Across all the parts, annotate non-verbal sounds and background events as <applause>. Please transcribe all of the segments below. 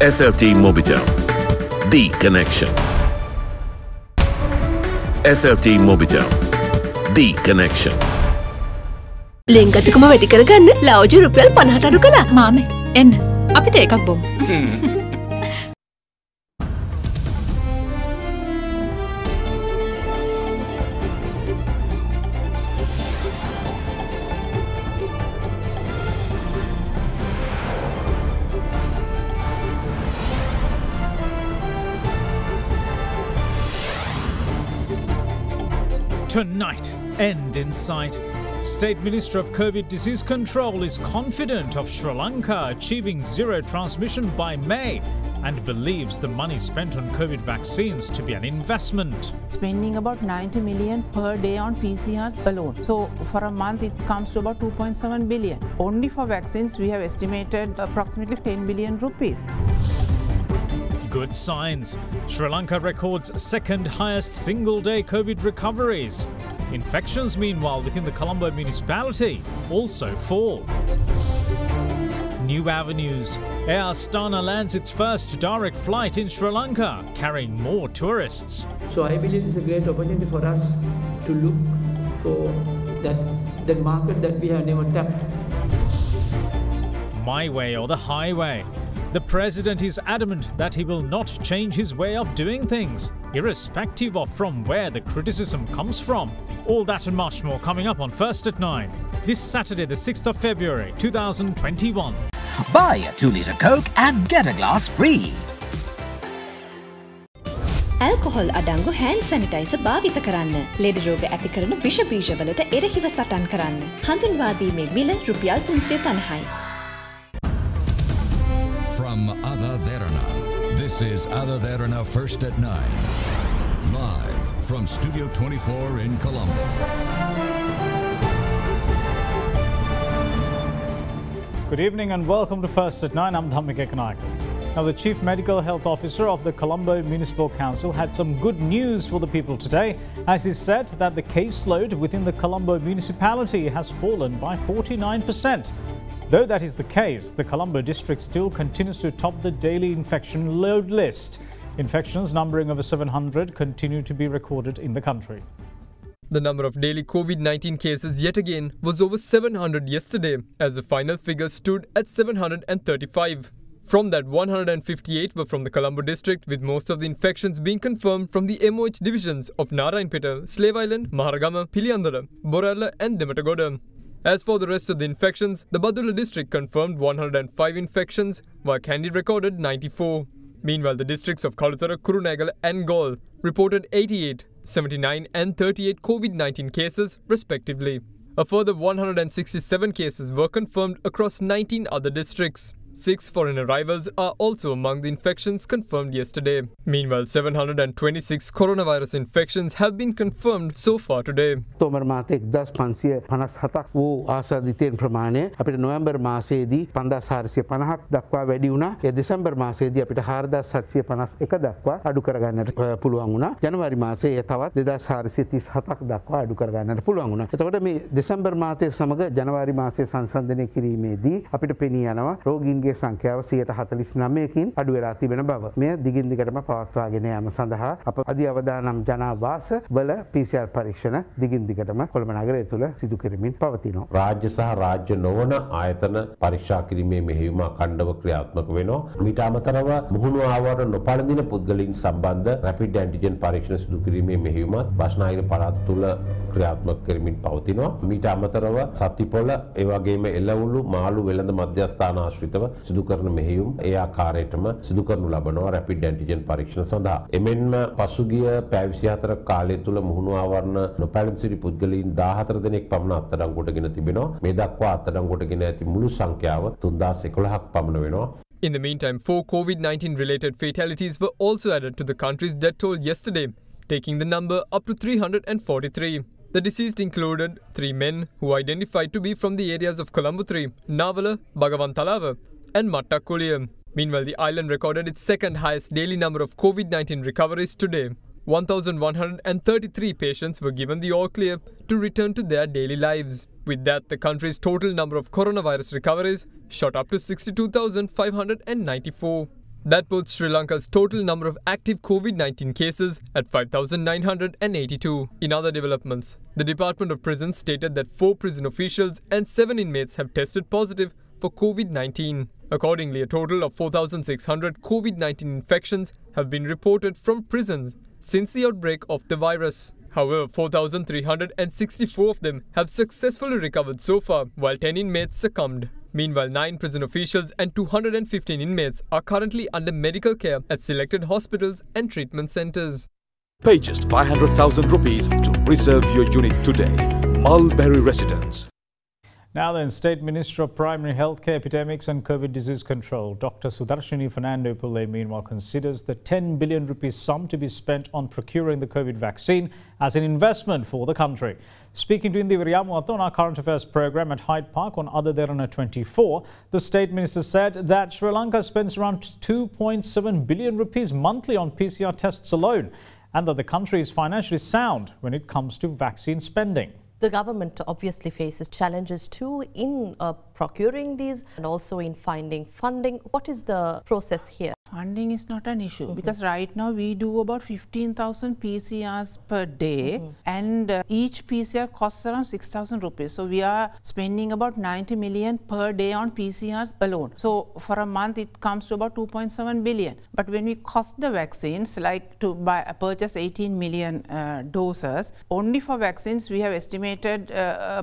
SLT Mobitel. The connection. SLT Mobitel. The connection. ලෙංගතකම වැඩිකරගන්න ලෞජ රුපියල් පණහට අඩු කළා මාම එන්න අපිට ඒකක් බොම්. <laughs> end in sight. State Minister of COVID Disease Control is confident of Sri Lanka achieving zero transmission by May and believes the money spent on COVID vaccines to be an investment. Spending about 90 million per day on PCRs alone. So for a month it comes to about 2.7 billion. Only for vaccines we have estimated approximately 10 billion rupees good signs. Sri Lanka records second highest single day COVID recoveries. Infections, meanwhile, within the Colombo municipality also fall. New avenues. Air Astana lands its first direct flight in Sri Lanka, carrying more tourists. So I believe it's a great opportunity for us to look for that, that market that we have never tapped. My Way or the Highway. The president is adamant that he will not change his way of doing things, irrespective of from where the criticism comes from. All that and much more coming up on First at 9, this Saturday, the 6th of February, 2021. Buy a 2 litre Coke and get a glass free. Alcohol alcohol අඩංගු hand sanitiser භාවිත කරන්න. ලෙඩ රෝග ඇති කරන විෂබීජවලට එරහිව සටන් කරන්න. හඳුන්වාදීමේ මිල රුපියල් තුන්සේ panhai. From Adaderna, this is Adaderna First at Nine, live from Studio 24 in Colombo. Good evening and welcome to First at Nine. I'm Dhammik Ekanayake. Now, the Chief Medical Health Officer of the Colombo Municipal Council had some good news for the people today, as he said that the caseload within the Colombo municipality has fallen by 49 percent. Though that is the case, the Colombo district still continues to top the daily infection load list. Infections numbering over 700 continue to be recorded in the country. The number of daily COVID-19 cases yet again was over 700 yesterday, as the final figure stood at 735. From that, 158 were from the Colombo district, with most of the infections being confirmed from the MOH divisions of Narayanpeta, Slave Island, Maharagama, Piliandala, Borella and Dematagoda. As for the rest of the infections, the Badulla district confirmed 105 infections, while Kandy recorded 94. Meanwhile, the districts of Kalutara, Kurunagal and Gaul reported 88, 79 and 38 COVID-19 cases respectively. A further 167 cases were confirmed across 19 other districts. Six foreign arrivals are also among the infections confirmed yesterday. Meanwhile, 726 coronavirus infections have been confirmed so far today. තොමර මාතෙක් දස් පන්සිය පනස් හතක් වූ ආසාධිතයෙන් ප්‍රමාණය අපිට නොවම්බර් මාසේදී පන්දස් හාරසිය පණහක් දක්වා වැඩි වුණා එ දෙසම්බර් මාසේදී අපිට හාරදා සත්සිය පනස් එක දක්වා අඩු කරගන්නට පුළුවන් වුණා ජනවරි මාසේ තවත් දෙදස් හාරසිය තිස් හතක් දක්වා අඩු කරගන්නට පුළුවන් වුණ එතකොට මේ දෙසම්බර් මාතය සමඟ ජනවාරි මාසය සංසන්ධනය කිරීමේදී අපිට පෙනී යනවා රෝගීන්ගේ වාහනගේ සංඛ්‍යාව සියයට හතලිස් නමයකින් අඩු වෙලා තිබෙන බව මෙය දිගින් දිගටම පවත්වාගෙන යාම සඳහා අප අධි අවදානම් ජනාවාස වල PCR පරීක්ෂණ දිගින් දිගටම කොළඹ නගරය තුළ සිදු කරමින් පවතිනවා. රාජ්‍ය සහ රාජ්‍ය නොවන ආයතන පරීක්ෂා කිරීමේ මෙහෙයුම අඛණ්ඩව ක්‍රියාත්මක වෙනවා. මීට අමතරව මුහුණු ආවර නොපළඳින පුද්ගලයින් සම්බන්ධ රැපිඩ් ඇන්ටිජන් පරීක්ෂණ සිදු කිරීමේ මෙහෙයුමත් බස්නාහිර පළාත් තුළ ක්‍රියාත්මක කරමින් පවතිනවා. මීට අමතරව සතිපොළ එවැගේම එළවලු මාළු වෙළඳ මධ්‍යස්ථාන ආශ්‍රිතව සිදු කරන මෙහෙයුම් ඒ ආකාරයටම සිදු කරනු ලබනවා රැපිඩ් ඇන්ටිජන් පරීක්ෂණ සඳහා. එමෙන්ම පසුගිය පැය 24 කාලය තුල මුහුණු ආවරණ නොපැලෙන සිටි පුද්ගලයන් 14 දෙනෙක් පමණ අත්අඩංගුවටගෙන තිබෙනවා. මේ දක්වා අත්අඩංගුවටගෙන ඇති මුළු සංඛ්‍යාව 3011ක් පමණ වෙනවා. In the meantime, four COVID 19 related fatalities were also added to the country's death toll yesterday, taking the number up to 343. The deceased included three men who identified to be from the areas of Colombo 3, Navala, Bhagavantalava, and Mattakuliam. Meanwhile, the island recorded its second highest daily number of COVID-19 recoveries today. 1,133 patients were given the all clear to return to their daily lives. With that, the country's total number of coronavirus recoveries shot up to 62,594. That puts Sri Lanka's total number of active COVID-19 cases at 5,982. In other developments, the Department of Prisons stated that four prison officials and seven inmates have tested positive for COVID 19. Accordingly, a total of 4,600 COVID 19 infections have been reported from prisons since the outbreak of the virus. However, 4,364 of them have successfully recovered so far, while 10 inmates succumbed. Meanwhile, 9 prison officials and 215 inmates are currently under medical care at selected hospitals and treatment centres. Pay just 500,000 rupees to reserve your unit today. Mulberry Residence. Now then, State Minister of Primary Health Care, Epidemics and COVID Disease Control, Dr. Sudarshini Fernando Pule, meanwhile, considers the 10 billion rupees sum to be spent on procuring the COVID vaccine as an investment for the country. Speaking to Indiviriyamu on our current affairs program at Hyde Park on other Adadirana 24, the State Minister said that Sri Lanka spends around 2.7 billion rupees monthly on PCR tests alone and that the country is financially sound when it comes to vaccine spending. The government obviously faces challenges too in uh, procuring these and also in finding funding. What is the process here? funding is not an issue mm -hmm. because right now we do about 15,000 PCRs per day mm -hmm. and uh, each PCR costs around 6,000 rupees. So we are spending about 90 million per day on PCRs alone. So for a month it comes to about 2.7 billion. But when we cost the vaccines like to buy, uh, purchase 18 million uh, doses, only for vaccines we have estimated uh,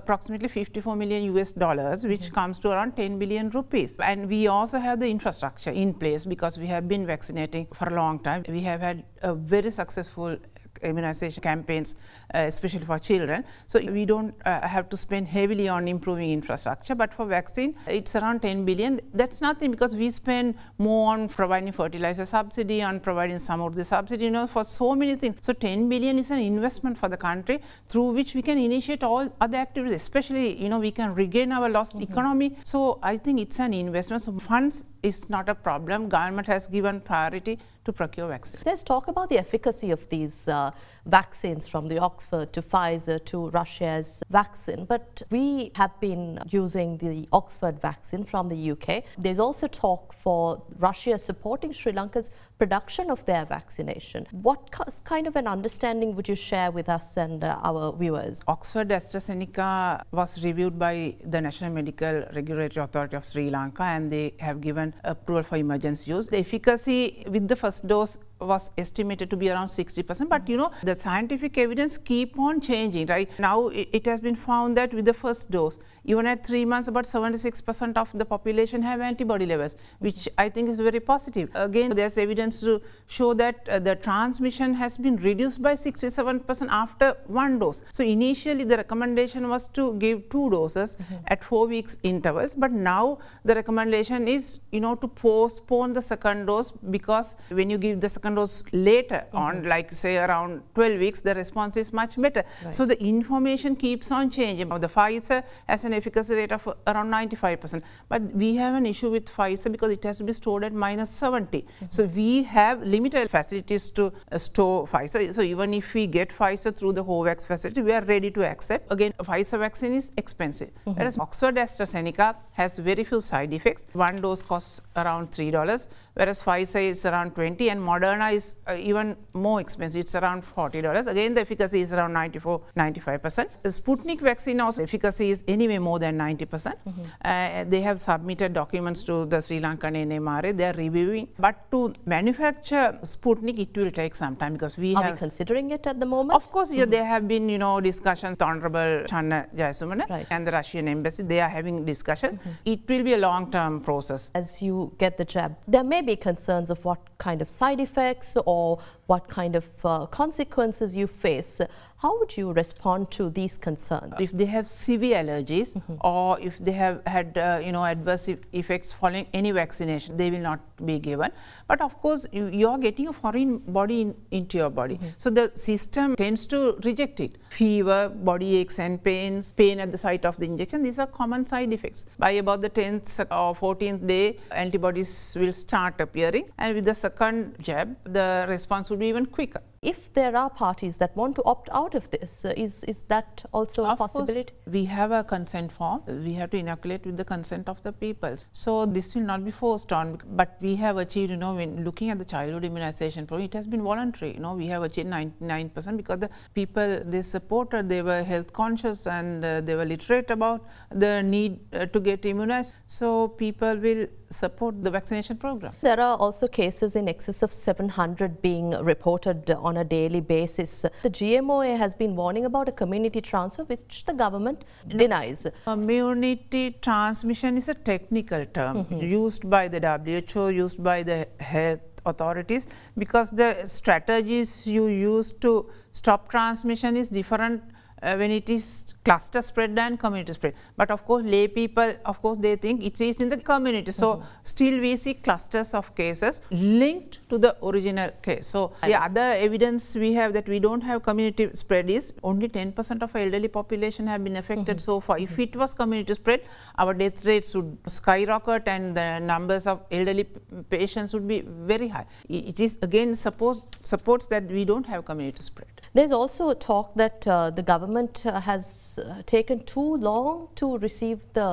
approximately 54 million US dollars which mm -hmm. comes to around 10 billion rupees. And we also have the infrastructure in place because we have have been vaccinating for a long time. We have had a very successful immunization campaigns, uh, especially for children. So we don't uh, have to spend heavily on improving infrastructure. But for vaccine, it's around 10 billion. That's nothing because we spend more on providing fertilizer subsidy, on providing some of the subsidy, you know, for so many things. So 10 billion is an investment for the country through which we can initiate all other activities, especially, you know, we can regain our lost mm -hmm. economy. So I think it's an investment. So funds is not a problem. Government has given priority to procure vaccines. Let's talk about the efficacy of these uh, vaccines from the Oxford to Pfizer to Russia's vaccine. But we have been using the Oxford vaccine from the UK. There's also talk for Russia supporting Sri Lanka's production of their vaccination. What kind of an understanding would you share with us and uh, our viewers? Oxford AstraZeneca was reviewed by the National Medical Regulatory Authority of Sri Lanka and they have given approval for emergency use. The efficacy with the first dose was estimated to be around 60% but you know the scientific evidence keep on changing right now it, has been found that with the first dose even at 3 months about 76% of the population have antibody levels which i think is very positive again there's evidence to show that uh, the transmission has been reduced by 67% after one dose so initially the recommendation was to give two doses mm -hmm. at 4 weeks intervals but now the recommendation is you know to postpone the second dose because when you give the second second dose later mm -hmm. on, like say around 12 weeks, the response is much better. Right. So the information keeps on changing. Now, the Pfizer has an efficacy rate of around 95%, but we have an issue with Pfizer because it has to be stored at minus 70. Mm -hmm. So we have limited facilities to uh, store Pfizer. So even if we get Pfizer through the HOVAX facility, we are ready to accept. Again, Pfizer vaccine is expensive, mm -hmm. whereas Oxford AstraZeneca has very few side effects. One dose costs around $3, whereas Pfizer is around 20 and Modern. Moderna is uh, even more expensive. It's around $40. Again, the efficacy is around 94, 95%. The Sputnik vaccine also efficacy is anyway more than 90%. mm -hmm. uh, they have submitted documents to the Sri Lankan NMRA. They are reviewing. But to manufacture Sputnik, it will take some time because we are considering it at the moment? Of course, mm -hmm. yeah, mm-hmm. there have been, you know, discussions. Honorable Channa Jayasumana right. and the Russian embassy, they are having discussion. Mm -hmm. It will be a long-term process. As you get the jab, there may be concerns of what kind of side effects effects or what kind of uh, consequences you face how would you respond to these concerns? If they have severe allergies mm -hmm. or if they have had uh, you know adverse e effects following any vaccination, they will not be given. But of course, you, are getting a foreign body in, into your body. Mm -hmm. So the system tends to reject it. Fever, body aches and pains, pain at the site of the injection, these are common side effects. By about the 10th or 14th day, antibodies will start appearing and with the second jab, the response would be even quicker if there are parties that want to opt out of this, uh, is, is that also of a possibility? Course, we have a consent form. We have to inoculate with the consent of the peoples. So this will not be forced on, but we have achieved, you know, when looking at the childhood immunization program, it has been voluntary. You know, we have achieved 99 percent because the people, they supported, they were health conscious and uh, they were literate about the need uh, to get immunized. So people will support the vaccination program. There are also cases in excess of 700 being reported on on a daily basis. The GMOA has been warning about a community transfer which the government denies. Community transmission is a technical term mm -hmm. used by the WHO, used by the health authorities because the strategies you use to stop transmission is different uh, when it is cluster spread and community spread. But of course, lay people, of course, they think it is in the community. So, mm -hmm. still we see clusters of cases linked to the original case. So, yes. the other evidence we have that we don't have community spread is only 10 percent of elderly population have been affected mm -hmm. so far. If it was community spread, our death rates would skyrocket and the numbers of elderly patients would be very high. It is again suppose, supports that we don't have community spread. There is also a talk that uh, the government government uh, has uh, taken too long to receive the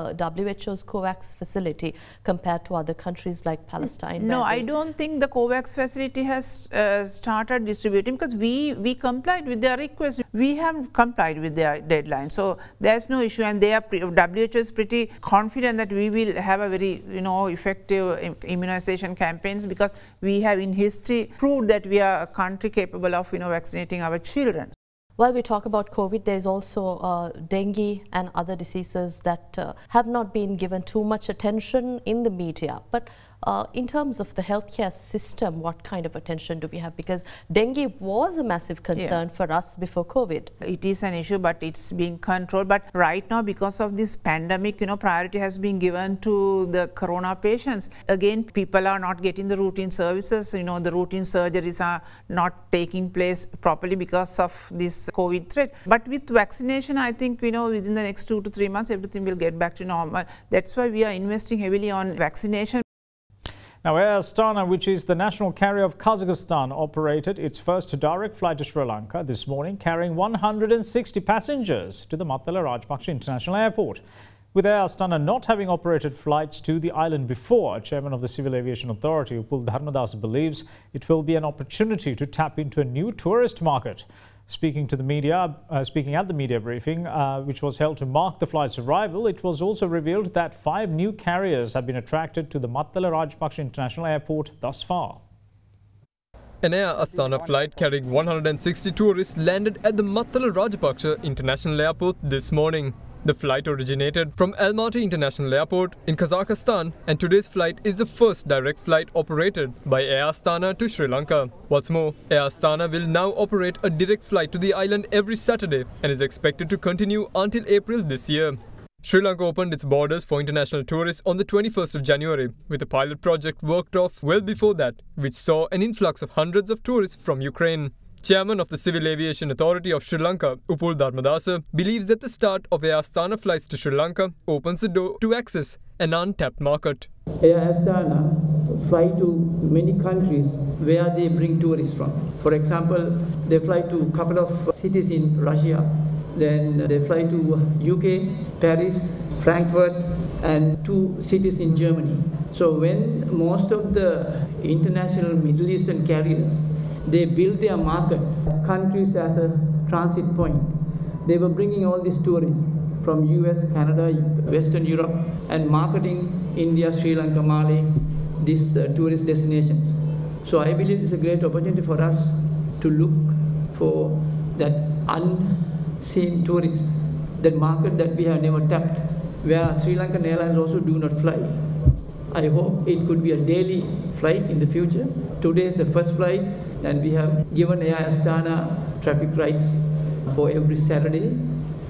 WHO's COVAX facility compared to other countries like Palestine. No, I don't think the COVAX facility has uh, started distributing because we, we complied with their request. We have complied with their deadline. So there's no issue and they are WHO is pretty confident that we will have a very, you know, effective immunization campaigns because we have in history proved that we are a country capable of, you know, vaccinating our children. While we talk about COVID, there's also uh, dengue and other diseases that uh, have not been given too much attention in the media. But uh, in terms of the healthcare system, what kind of attention do we have? Because dengue was a massive concern yeah. for us before COVID. It is an issue, but it's being controlled. But right now, because of this pandemic, you know, priority has been given to the corona patients. Again, people are not getting the routine services. You know, the routine surgeries are not taking place properly because of this COVID threat. But with vaccination, I think, you know, within the next two to three months, everything will get back to normal. That's why we are investing heavily on vaccination. Now, Air Astana, which is the national carrier of Kazakhstan, operated its first direct flight to Sri Lanka this morning, carrying 160 passengers to the Mattala Rajapaksa International Airport with Air Astana not having operated flights to the island before. Chairman of the Civil Aviation Authority, Upul Dharmadas, believes it will be an opportunity to tap into a new tourist market. Speaking to the media, uh, speaking at the media briefing, uh, which was held to mark the flight's arrival, it was also revealed that five new carriers have been attracted to the Mattala Rajapaksa International Airport thus far. An Air Astana flight carrying 160 tourists landed at the Mattala Rajapaksa International Airport this morning. The flight originated from Almaty International Airport in Kazakhstan and today's flight is the first direct flight operated by Air Astana to Sri Lanka. What's more, Air Astana will now operate a direct flight to the island every Saturday and is expected to continue until April this year. Sri Lanka opened its borders for international tourists on the 21st of January, with a pilot project worked off well before that, which saw an influx of hundreds of tourists from Ukraine. Chairman of the Civil Aviation Authority of Sri Lanka, Upul Dharmadasa, believes that the start of Air Astana flights to Sri Lanka opens the door to access an untapped market. Air Astana fly to many countries where they bring tourists from. For example, they fly to a couple of cities in Russia, then they fly to UK, Paris, Frankfurt, and two cities in Germany. So when most of the international Middle Eastern carriers they built their market, countries as a transit point. They were bringing all these tourists from US, Canada, Western Europe, and marketing India, Sri Lanka, Mali, these uh, tourist destinations. So I believe it's a great opportunity for us to look for that unseen tourist, that market that we have never tapped, where Sri Lankan Airlines also do not fly. I hope it could be a daily flight in the future. Today is the first flight and we have given AI Astana traffic rights for every Saturday.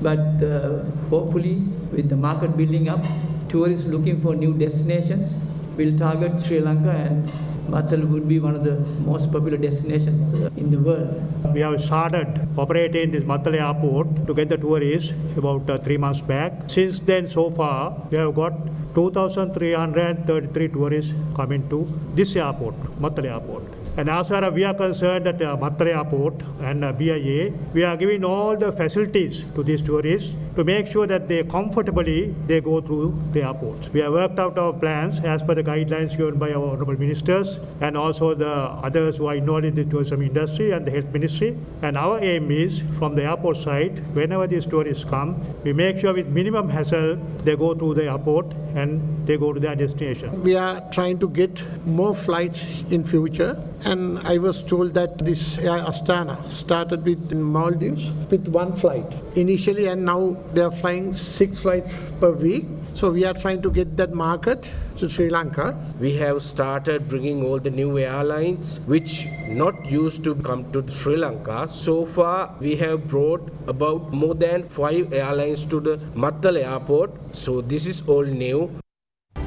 But uh, hopefully, with the market building up, tourists looking for new destinations will target Sri Lanka and Mathal would be one of the most popular destinations uh, in the world. We have started operating this Mathal airport to get the tourists about uh, three months back. Since then, so far, we have got 2,333 tourists coming to this airport, Mathal airport. And as far as we are concerned at uh, Airport and uh, BIA, we are giving all the facilities to these tourists to make sure that they comfortably they go through the airport. We have worked out our plans as per the guidelines given by our honourable ministers and also the others who are involved in the tourism industry and the health ministry. And our aim is from the airport side, whenever these tourists come, we make sure with minimum hassle they go through the airport and they go to their destination. We are trying to get more flights in future and I was told that this Astana started with Maldives with one flight initially, and now they are flying six flights per week. So we are trying to get that market to Sri Lanka. We have started bringing all the new airlines which not used to come to Sri Lanka. So far we have brought about more than 5 airlines to the Mattal airport. So this is all new.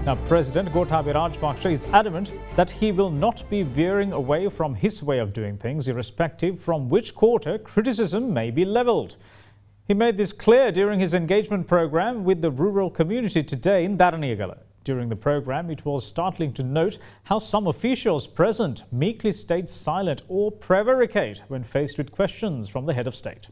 Now, President Gotabaya Rajapaksa is adamant that he will not be veering away from his way of doing things, irrespective from which quarter criticism may be levelled. He made this clear during his engagement program with the rural community today in Dharaniyagala. During the program, it was startling to note how some officials present meekly stayed silent or prevaricate when faced with questions from the head of state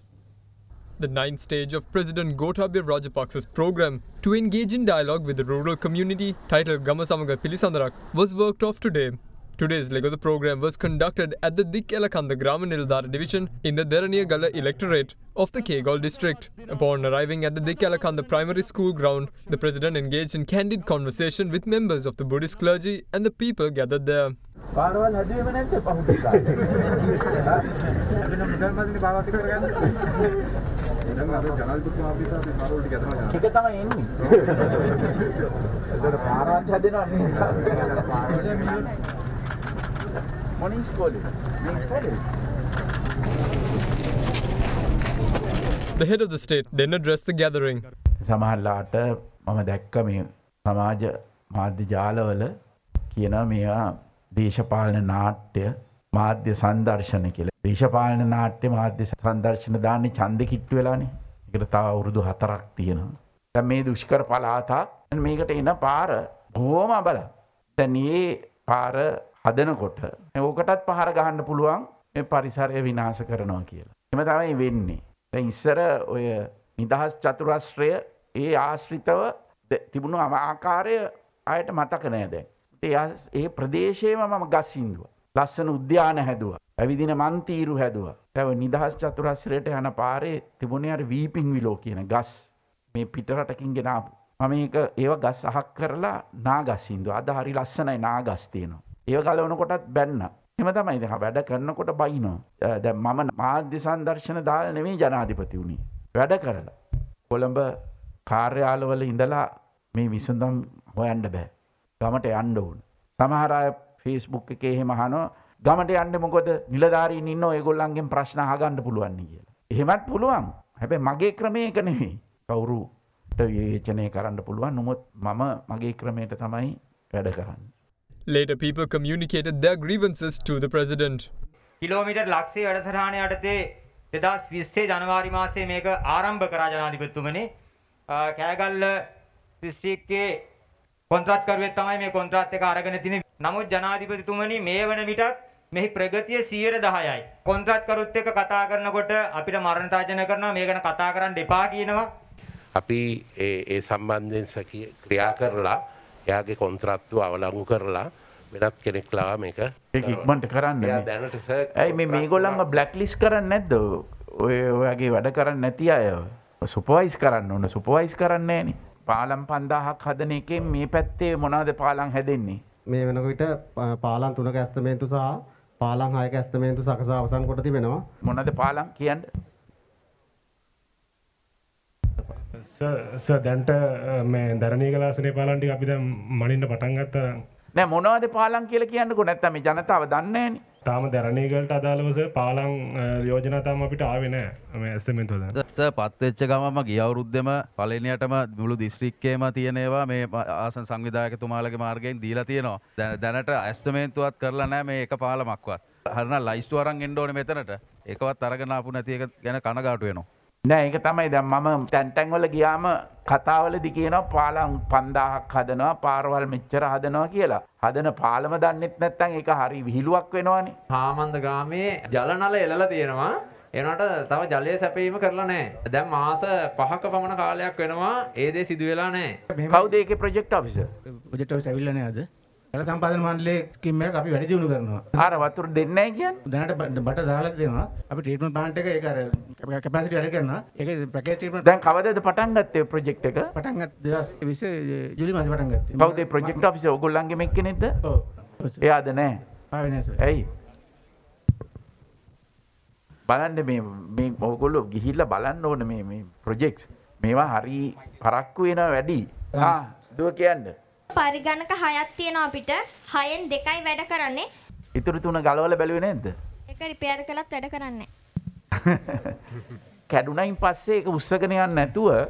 the ninth stage of President Gotabir Rajapaksa's program to engage in dialogue with the rural community, titled Gamasamaga Pilisandarak, was worked off today. Today's leg of the program was conducted at the Dikkelakanda Gramanildara division in the Deraniyagala electorate of the Kegal district. Upon arriving at the Dikalakanda primary school ground, the president engaged in candid conversation with members of the Buddhist clergy and the people gathered there. morning school. Next school. the head of the state then addressed the gathering. සමහල්ලාට මම දැක්ක මේ සමාජ මාධ්‍ය ජාලවල කියන මේවා දේශපාලන නාට්‍ය මාධ්‍ය සංදර්ශන කියල දේශපාලන නාට්‍ය මාධ්‍ය සංදර්ශන දාන්න චන්ද කිට්ටු වෙලානේ එකට තව අවුරුදු හතරක් තියෙනවා. තැ මේ දුෂ්කර පලාතා මේකට එන පාර හෝම බල තැනයේ පාර හදනකොට ඕකටත් පහර ගහන්න පුළුවන් පරිසරය විනාස කරනවා කියලා. එම තමයි වෙන්නේ. දැන් ඉස්සර ඔය නිදහස් චතුරස්ත්‍රය ඒ ආශ්‍රිතව තිබුණු අම ආකාරය අයට මතක නෑ දැන්. ඒ ප්‍රදේශයම මම ගස්සින්දුව. ලස්සන උද්‍යාන හැදුව. ඇවිදින මන්තීරු හැදුව. තැව නිදහස් චතුරස්රයට යන පාරේ තිබුණ අර වීපින් විලෝ කියන ගස් මේ පිටරටකින් ගෙනාපු. මම ඒව ගස් අහක් කරලා නාගස්සින්දු අද හරි ලස්සනයි නාගස්තියනවා. ඒව ගලවනකොටත් බැන්න එම තමයි දෙහ වැඩ කරනකොට බයිනවා දැ මම මාධ්‍ය සංදර්ශන දාල නෙවේ ජනාධිපති වුණේ වැඩ කරලා කොළඹ කාර්යාලවල ඉඳලා මේ විසඳම් හොයන්ඩ බෑ ගමට යන්ඩ වුන් සමහරය ෆිස්බුක් එකේ මහනෝ ගමට යන්න මොකොද නිලධාරී ඉන්න ඒගොල්ලන්ගෙන් ප්‍රශ්න හගන්න පුළුවන්නේ කියලා එහෙමත් පුළුවන් හැබැ මගේ ක්‍රමයක නෙවෙයි කවුරුට යේචනය කරන්න පුළුවන් නොමුත් මම මගේ ක්‍රමයට තමයි වැඩ කරන්න Later, people communicated their grievances to the president. Kilometre ලක්ෂයේ වැඩසටහන යටතේ 2020 ජනවාරි මාසයේ මේක ආරම්භ කරා ජනාධිපතිතුමනි. කෑගල්ල දිස්ත්‍රික්කයේ කොන්ත්‍රාත්කරුවෙක් තමයි මේ කොන්ත්‍රාත් එක අරගෙන තිනේ. නමුත් ජනාධිපතිතුමනි මේ වන විටත් මෙහි ප්‍රගතිය 110යි. කොන්ත්‍රාත්කරුත් එක්ක කතා කරනකොට අපිට මරණ තාජන කරනවා මේ ගැන කතා කරන්න එපා කියනවා. අපි ඒ සම්බන්ධයෙන් සකිය ක්‍රියා කරලා එයාගේ කොන්ත්‍රත්තු අවලංගු කරලා වෙනත් කෙනෙක්ලා මේක ඉක්මට කරන්න දැනට ඇයි මේ මේ ගොල්ලන්ම බ්ලක්ලිස් කරන්න නැද්ද ඔය ඔයාගේ වැඩ කරන්න නැති අය සුපවයිස් කරන්න ඕන සුපවයිස් කරන්නේ න පාලම් පන්දාහක් හදන එකේ මේ පැත්තේ මොනාද පාලං හැදෙන්නේ මේ වෙනකොට පාලන් තුනක ඇස්තමේන්තු සහ පාලං හයක ඇස්තමේන්තු සකසා අවසන් කොට තිබෙනවා මොනද පාලම් කියන්න දැන්ට මේ දැරණී කලාසනේ පාලන්ටි අපි දැන් මනින්න පටන් ගත්තා. නෑ මොනවද පාලම් කියලා කියන්නකෝ නැත්තම් මේ ජනතාව දන්නේ නෑනේ. තාම දැරණීගලට අදාළව සර් පාලම් යෝජනා තාම අපිට ආවේ නෑ මේ ඇස්තමෙන්තු වල. සර් පත් වෙච්ච ගමම ගිය අවුරුද්දේම පළවෙනියටම මුළු දිස්ත්‍රික්කයේම තියෙන ඒවා මේ ආසන සංවිධායකතුමාලගේ මාර්ගයෙන් දීලා තියෙනවා. දැනට ඇස්තමෙන්තුවත් කරලා නෑ මේ එක පාලමක්වත්. හරිනම් ලයිස්තු අරන් එන්න ඕනේ මෙතනට. ඒකවත් අරගෙන ආපු නැති එක ගැන කනගාටු වෙනවා. නෑ ඒක තමයි දැම් මම තැන්ටැන්වල ගියාම කතාවලදි කියනවා පාලම් පන්දාහක් හදනවා පාරවල් මෙච්චර හදනවා කියලා. හදන පාලම දන්නෙත් නැත්තන් එක හරි විහිලුවක් වෙනවානේ. හාමන්ද ගාමේ ජලනල එලලා තියෙනවා. එනට තව ජලය සැපීම කරලා නෑ දැම් මාස පහක පමණ කාලයක් වෙනවා ඒදේ සිදුවෙලා නෑ කවදේක ප්‍රජෙක්් අපිස ප්‍රජෙක්් ඇවිල්ලනෑ අද ජල සම්පාදන මණ්ඩලයේ ස්කීම් එකක් අපි වැඩි දියුණු කරනවා. ආර වතුර දෙන්නේ නැහැ කියන්නේ? දැනට බට දාලා දෙනවා. අපි ට්‍රීට්මන්ට් ප්ලාන්ට් එක ඒක අර කැපැසිටි වැඩ කරනවා. ඒක පැකේජ් ට්‍රීට්මන්ට් දැන් කවදද පටන් ගත්තේ ප්‍රොජෙක්ට් එක? පටන් ගත්තේ 2020 ජූලි මාසේ පටන් ගත්තේ. පවුදේ ප්‍රොජෙක්ට් ඔෆිසර් ඔයගොල්ලන්ගේ මේක කෙනෙක්ද? ඔව්. එයාද නැහැ. ආවේ නැහැ සර්. ඇයි? බලන්න මේ මේ ඔයගොල්ලෝ ගිහිල්ලා බලන්න ඕන මේ මේ ප්‍රොජෙක්ට්ස් මේවා හරි පරක්කු වෙනවා වැඩි. ආ දුව කියන්න. පරිගණක හයක් තියෙනවා අපිට. හයෙන් දෙකයි වැඩ කරන්නේ. ඉතුරු තුන ගලවලා බැලුවේ නැද්ද? ඒක රිපෙයාර් කළත් වැඩ කරන්නේ <laughs> කැඩුනයින් පස්සේ ඒක උස්සගෙන යන්න නැතුව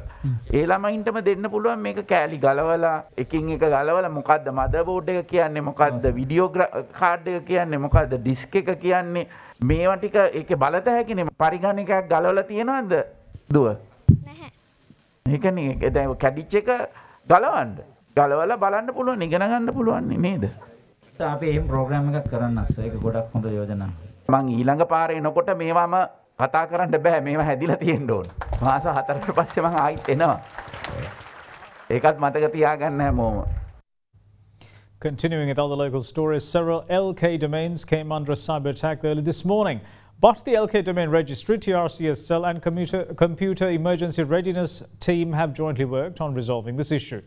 ඒ ළමයින්ටම දෙන්න පුළුවන් මේක කෑලි ගලවලා එකින් එක ගලවලා මොකද්ද මදබෝඩ් එක කියන්නේ මොකද්ද වීඩියෝ කාඩ් එක කියන්නේ මොකද්ද ඩිස්ක් එක කියන්නේ මේවා ටික ඒකේ බලත හැකිනේ පරිගණකයක් ගලවලා තියෙනවද දුව නැහැ ඒකනේ දැන් කැඩිච් එක ගලවන්න ගලවල බලන්න පුළුවන් ඉගෙන ගන්න පුළුවන් නේද අපි ඒ ප්‍රෝග්‍රෑම් එකක් කරන්න ඒක ගොඩක් හොඳ යෝජනා. මං ඊළඟ පාරේ එනකොට මේවාම කතා කරන්න බෑ මේවා හැදිලා තියෙන්න ඕන. මාස හතරකට පස්සේ මං ආයිත් එනවා. ඒකත් මතක තියාගන්න හැමෝම. Continuing with other local stories, several LK domains came under a cyber attack early this morning. But the LK Domain Registry, TRCSL and Computer, Computer Emergency Readiness Team have jointly worked on resolving this issue.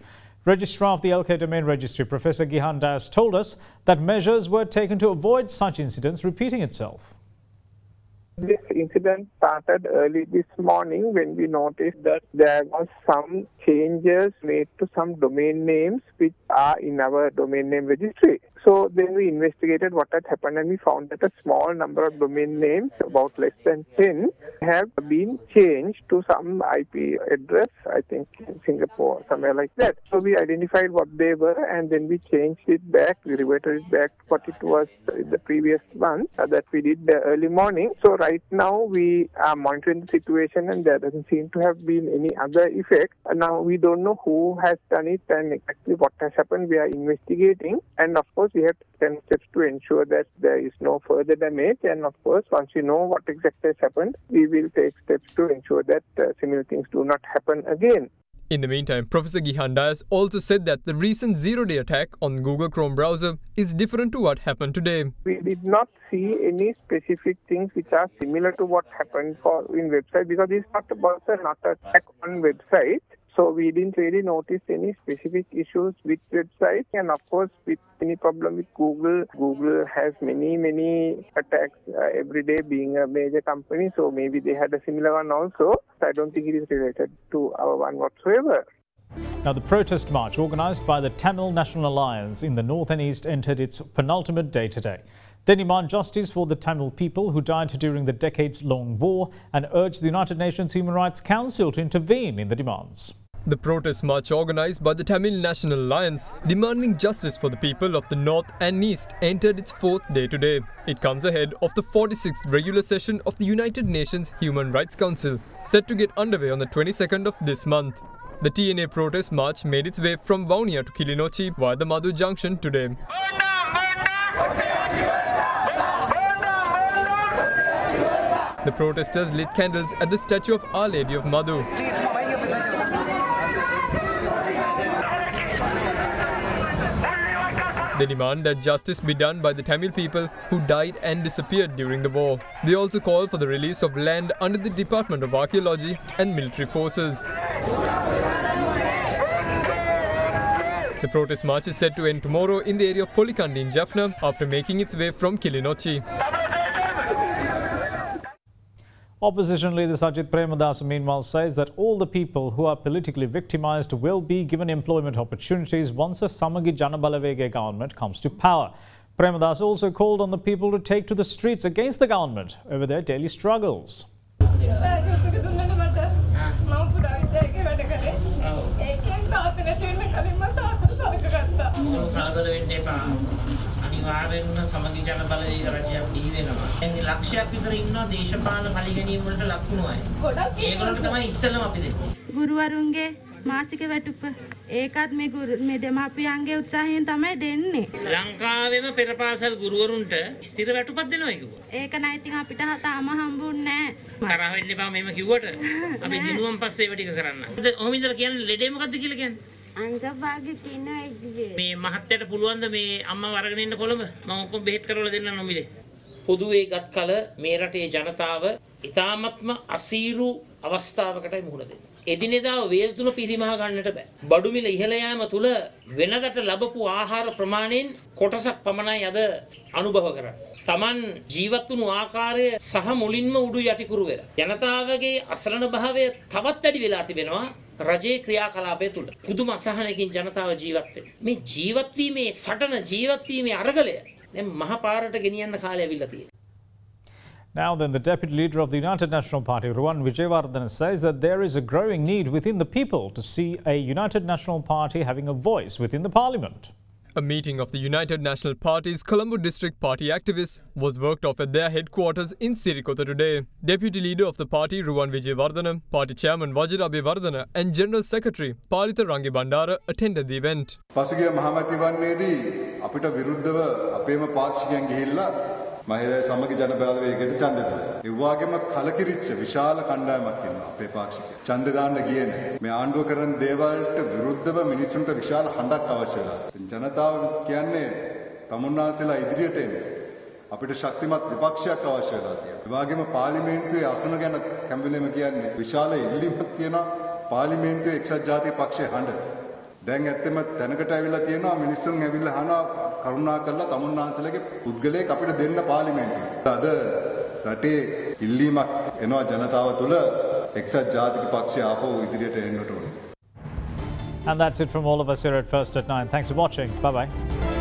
Registrar of the LK Domain Registry, Professor Gihan Das, told us that measures were taken to avoid such incidents repeating itself. This incident started early this morning when we noticed that there was some changes made to some domain names which are in our domain name registry. So then we investigated what had happened and we found that a small number of domain names, about less than 10, have been changed to some IP address, I think in Singapore, somewhere like that. So we identified what they were and then we changed it back, we reverted it back to what it was in the previous month uh, that we did the early morning. So right now we are monitoring the situation and there doesn't seem to have been any other effect. Now we don't know who has done it and exactly what has happened. We are investigating and of course we have taken steps to ensure that there is no further damage and of course once we know what exactly has happened, we we will take steps to ensure that uh, similar things do not happen again. In the meantime, Professor Gihan Dias also said that the recent zero-day attack on Google Chrome browser is different to what happened today. We did not see any specific things which are similar to what happened for in website because it's not about an attack on website. So we didn't really notice any specific issues with websites and of course with any problem with Google. Google has many, many attacks uh, every day being a major company. So maybe they had a similar one also. I don't think it is related to our one whatsoever. Now, the protest march organised by the Tamil National Alliance in the north and east entered its penultimate day today. They demand justice for the Tamil people who died during the decades long war and urge the United Nations Human Rights Council to intervene in the demands. The protest march organized by the Tamil National Alliance demanding justice for the people of the north and east entered its fourth day today. It comes ahead of the 46th regular session of the United Nations Human Rights Council, set to get underway on the 22nd of this month. The TNA protest march made its way from Vaunia to Kilinochi via the Madhu Junction today. The protesters lit candles at the statue of Our Lady of Madhu. They demand that justice be done by the Tamil people who died and disappeared during the war. They also call for the release of land under the Department of Archaeology and military forces. The protest march is set to end tomorrow in the area of Polikandi in Jaffna after making its way from Kilinochi. Opposition leader Sajid Premadasa meanwhile, says that all the people who are politically victimized will be given employment opportunities once the Samagi Janabalavege government comes to power. Premadasa also called on the people to take to the streets against the government over their daily struggles. අනිවාර්යෙන්ම සමගි ජන බලය රජයක් බිහි වෙනවා. දැන් ලක්ෂයක් විතර ඉන්නවා දේශපාලන පරිගැනීම් වලට ලක් වුණු අය. ගොඩක් ඒගොල්ලන්ට තමයි ඉස්සෙල්ලම අපි දෙන්නේ. ගුරුවරුන්ගේ මාසික වැටුප ඒකත් මේ ගුරු මේ දෙමාපියන්ගේ උත්සාහයෙන් තමයි දෙන්නේ. ලංකාවෙම පෙර පාසල් ගුරුවරුන්ට ස්ථිර වැටුපක් දෙනවා කිව්වා. ඒක නයි ඉතින් අපිට තාම හම්බුන්නේ නැහැ. තරහ වෙන්න එපා මෙහෙම කිව්වට අපි <laughs> දිනුවම් පස්සේ ඒව ටික කරන්න. ඔහොම ඉඳලා කියන්නේ ලෙඩේ මොකද්ද කියලා කියන්නේ? අංගභාග තියෙනවා ඒ දිගේ. මේ මහත්තයට පුළුවන්ද මේ අම්මව අරගෙන ඉන්න කොළඹ? මම ඔක්කොම බෙහෙත් කරවලා දෙන්නම් නොමිලේ. පොදුවේ ගත් කල මේ රටේ ජනතාව ඉතාමත්ම අසීරු අවස්ථාවකටයි මුහුණ දෙන්නේ. එදිනෙදා වේල් තුන පිරිමහ ගන්නට බෑ. බඩු මිල ඉහළ යාම තුල වෙනදට ලැබපු ආහාර ප්‍රමාණයෙන් කොටසක් පමණයි අද අනුභව කරන්නේ. තමන් ජීවත් වුණු ආකාරය සහ මුලින්ම උඩු යටිකුරු වෙලා. ජනතාවගේ අසරණ භාවය තවත් වැඩි වෙලා තිබෙනවා. රජයේ ක්‍රියාකලාපය අසහනකින් ජනතාව ජීවත් මේ ජීවත් වීමේ සටන ජීවත් වීමේ අරගලය දැන් ගෙනියන්න කාලය ඇවිල්ලා තියෙනවා. Now then, the deputy leader of the United National Party, Ruan Vijayvardhan, says that there is a growing need within the people to see a United National Party having a voice within the parliament. A meeting of the United National Party's Colombo District Party activists was worked off at their headquarters in Sirikota today. Deputy Leader of the party, Ruwan Vijayavardhana, Party Chairman Vajirabe Vardhana and General Secretary Paritha Rangi Bandara attended the event. පසුගිය මහමැතිවන්නේදී අපිට විරුද්ධව අපේම පාක්ෂිකයන් ගිහිල්ලා මහිලා සමගි ජනබල වේගයට ඡන්ද දුන්නා. ඒ වගේම කලකිරිච්ච විශාල කණ්ඩායමක් ඉන්නවා අපේ පාක්ෂික. ඡන්ද දාන්න ගියේ නැහැ. මේ ආණ්ඩුව කරන දේවල්ට විරුද්ධව මිනිසුන්ට විශාල හඬක් අවශ්‍ය වෙලා. ජනතාව කියන්නේ තමුන්නාසලා ඉදිරියට එන්න. අපිට ශක්තිමත් විපක්ෂයක් අවශ්‍ය වෙලා තියෙනවා. ඒ වගේම පාර්ලිමේන්තුවේ අසුන ගැන කැම්බලෙම කියන්නේ විශාල ඉල්ලීමක් තියෙනවා පාර්ලිමේන්තුවේ එක්සත් ජාතික පක්ෂයේ හඬ. දැන් ඇත්තම තැනකට ඇවිල්ලා තියෙනවා මිනිස්සුන් ඇවිල්ලා අහනවා කරුණා කරලා තමුන් ආන්සලගේ පුද්ගලයෙක් අපිට දෙන්න පාර්ලිමේන්තුවට. අද රටේ ඉල්ලීමක් එනවා ජනතාව තුළ එක්සත් ජාතික පක්ෂය ආපෝ ඉදිරියට එන්නට ඕනේ. And that's it from all of us here at First at 9. Thanks for watching. Bye bye.